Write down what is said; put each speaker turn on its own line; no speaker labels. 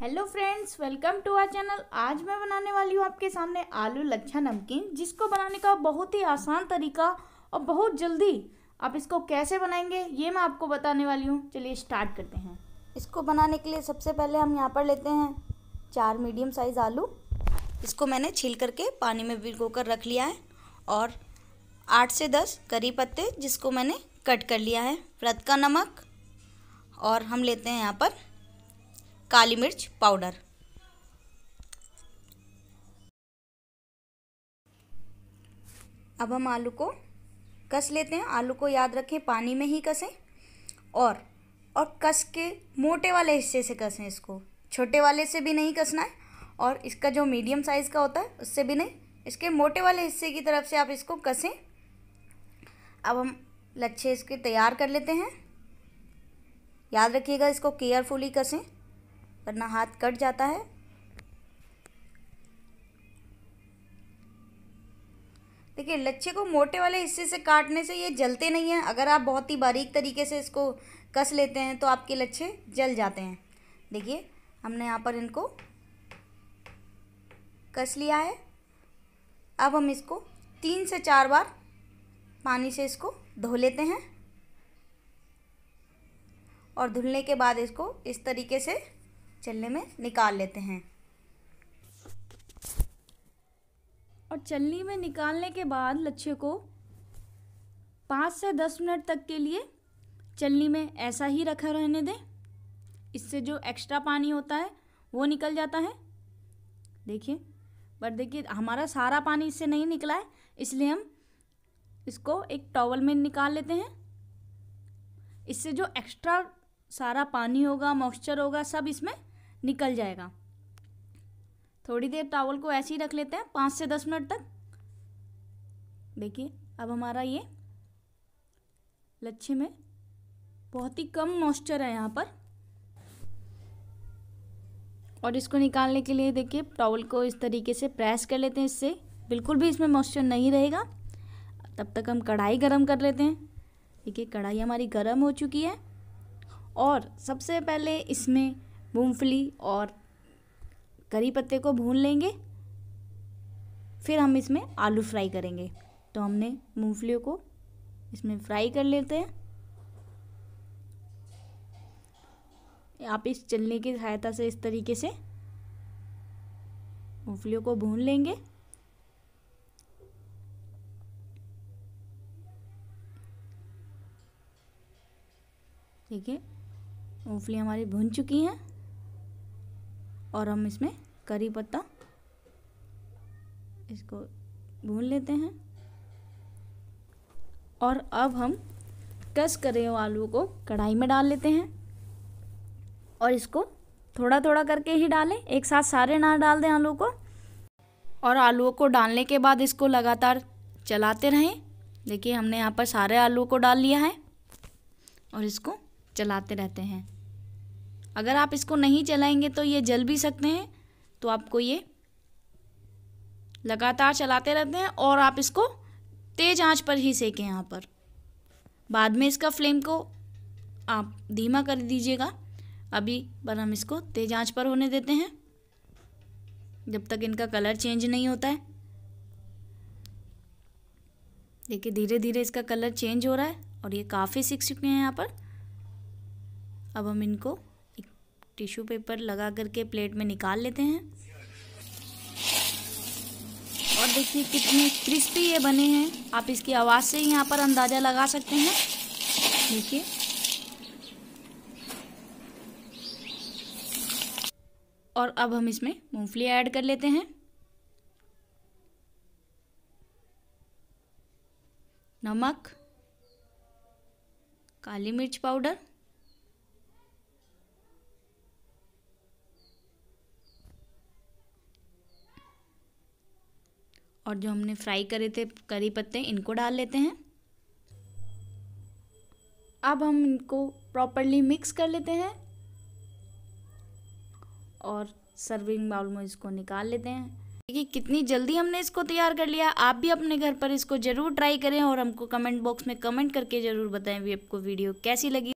hello friends welcome to our channel आज मैं बनाने वाली हूँ आपके सामने आलू लच्छा नमकीन जिसको बनाने का बहुत ही आसान तरीका और बहुत जल्दी आप इसको कैसे बनाएंगे ये मैं आपको
बताने वाली हूँ चलिए स्टार्ट करते हैं इसको बनाने के लिए सबसे पहले हम यहाँ पर लेते हैं चार मीडियम साइज़ आलू इसको मैंने छील करके पानी में भिगो कर रख लिया है और आठ से दस करी पत्ते जिसको मैंने कट कर लिया है व्रत का नमक और हम लेते हैं यहाँ पर काली मिर्च पाउडर अब हम आलू को कस लेते हैं आलू को याद रखें पानी में ही कसें और और कस के मोटे वाले हिस्से से कसें इसको छोटे वाले से भी नहीं कसना है और इसका जो मीडियम साइज़ का होता है उससे भी नहीं इसके मोटे वाले हिस्से की तरफ से आप इसको कसें अब हम लच्छे इसके तैयार कर लेते हैं याद रखिएगा इसको केयरफुली कसें वरना हाथ कट जाता है देखिए लच्छे को मोटे वाले हिस्से से काटने से ये जलते नहीं हैं अगर आप बहुत ही बारीक तरीके से इसको कस लेते हैं तो आपके लच्छे जल जाते हैं देखिए हमने यहाँ पर इनको कस लिया है अब हम इसको तीन से चार बार पानी से इसको धो लेते हैं और धुलने के बाद इसको इस तरीके से चलने में निकाल लेते हैं और
चलनी में निकालने के बाद लच्छे को पाँच से दस मिनट तक के लिए चलनी में ऐसा ही रखा रहने दें इससे जो एक्स्ट्रा पानी होता है वो निकल जाता है देखिए पर देखिए हमारा सारा पानी इससे नहीं निकला है इसलिए हम इसको एक टॉवल में निकाल लेते हैं इससे जो एक्स्ट्रा सारा पानी होगा मॉइस्चर होगा सब इसमें निकल जाएगा थोड़ी देर टावल को ऐसे ही रख लेते हैं पाँच से दस मिनट तक देखिए अब हमारा ये लच्छे में बहुत ही कम मॉइस्चर है यहाँ पर और इसको निकालने के लिए देखिए टॉवल को इस तरीके से प्रेस कर लेते हैं इससे बिल्कुल भी इसमें मॉइस्चर नहीं रहेगा तब तक हम कढ़ाई गरम कर लेते हैं देखिए कढ़ाई हमारी गरम हो चुकी है और सबसे पहले इसमें मूंगफली और करी पत्ते को भून लेंगे फिर हम इसमें आलू फ्राई करेंगे तो हमने मूंगफलियों को इसमें फ्राई कर लेते हैं आप इस चलने की सहायता से इस तरीके से मूंगफलियों को भून लेंगे ठीक है मूंगफली हमारी भून चुकी हैं और हम इसमें करी पत्ता इसको भून लेते हैं और अब हम कस करे हुए आलू को कढ़ाई में डाल लेते हैं और इसको थोड़ा थोड़ा करके ही डालें एक साथ सारे ना डाल दें आलू को और आलूओं को डालने के बाद इसको लगातार चलाते रहें देखिए हमने यहाँ पर सारे आलू को डाल लिया है और इसको चलाते रहते हैं अगर आप इसको नहीं चलाएंगे तो ये जल भी सकते हैं तो आपको ये लगातार चलाते रहते हैं और आप इसको तेज़ आंच पर ही सेकें यहाँ पर बाद में इसका फ्लेम को आप धीमा कर दीजिएगा अभी पर हम इसको तेज आंच पर होने देते हैं जब तक इनका कलर चेंज नहीं होता है देखिए धीरे धीरे इसका कलर चेंज हो रहा है और ये काफ़ी सीख चुके हैं यहाँ पर अब हम इनको टिश्यू पेपर लगा करके प्लेट में निकाल लेते हैं और देखिए कितने क्रिस्पी ये बने हैं आप इसकी आवाज़ से ही यहाँ पर अंदाज़ा लगा सकते हैं देखिए और अब हम इसमें मूंगफली ऐड कर लेते हैं नमक काली मिर्च पाउडर और जो हमने फ्राई करे थे करी पत्ते इनको डाल लेते हैं अब हम इनको प्रॉपरली मिक्स कर लेते हैं और सर्विंग बाउल में इसको निकाल लेते हैं देखिए कितनी जल्दी हमने इसको तैयार कर लिया आप भी अपने घर पर इसको ज़रूर ट्राई करें और हमको कमेंट बॉक्स में कमेंट करके ज़रूर बताएं भी आपको वीडियो कैसी लगी